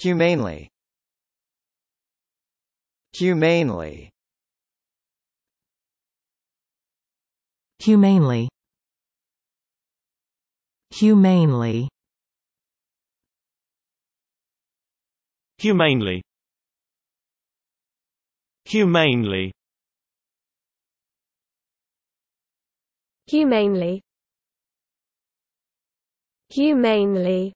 Humanely Humanely Humanely Humanely Humanely Humanely Humanely Humanely